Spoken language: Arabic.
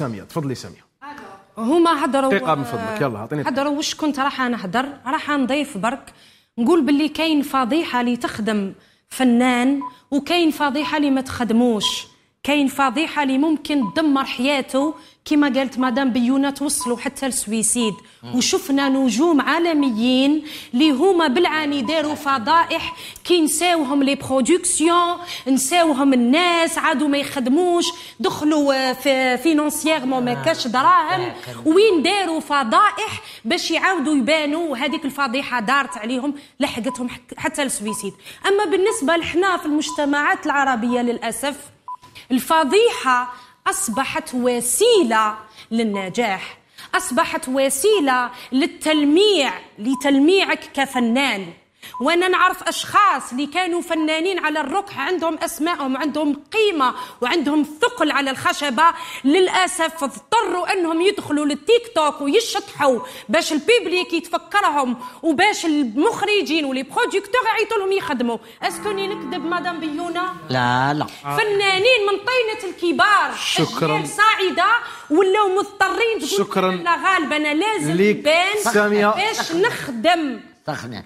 ساميه تفضلي ساميه هما حضروا دقيقه من فضلك يلا اعطيني آه، حضروا واش كنت راح نحضر راح نضيف برك نقول باللي كاين فضيحه اللي تخدم فنان وكاين فضيحه اللي ما تخدموش كاين فضيحه اللي ممكن تدمر حياته كما قالت مدام بيونا توصلوا حتى السويسيد وشفنا نجوم عالميين اللي هما بالعاني داروا فضائح كي نساوهم لي برودكسيون نساوهم الناس عادوا ما يخدموش دخلوا آه، في فينونسييرمون ما آه، كاش دراهم آه، وين داروا فضائح باش يعاودوا يبانوا هذيك الفضيحه دارت عليهم لحقتهم حتى السويسيد اما بالنسبه لحنا في المجتمعات العربيه للاسف الفضيحه اصبحت وسيله للنجاح اصبحت وسيله للتلميع لتلميعك كفنان وانا نعرف اشخاص اللي كانوا فنانين على الركح عندهم اسمائهم وعندهم قيمه وعندهم ثقل على الخشبه للاسف اضطروا انهم يدخلوا للتيك توك ويشطحوا باش البيبليك يتفكرهم وباش المخرجين ولي بروديكتور يعيطوا لهم يخدموا اسكوني نكذب مدام بيونا لا لا فنانين من طينه الكبار شكرا صاعده ولاو مضطرين تقول شكرا غالبا انا لازم نبان باش نخدم تخنيك.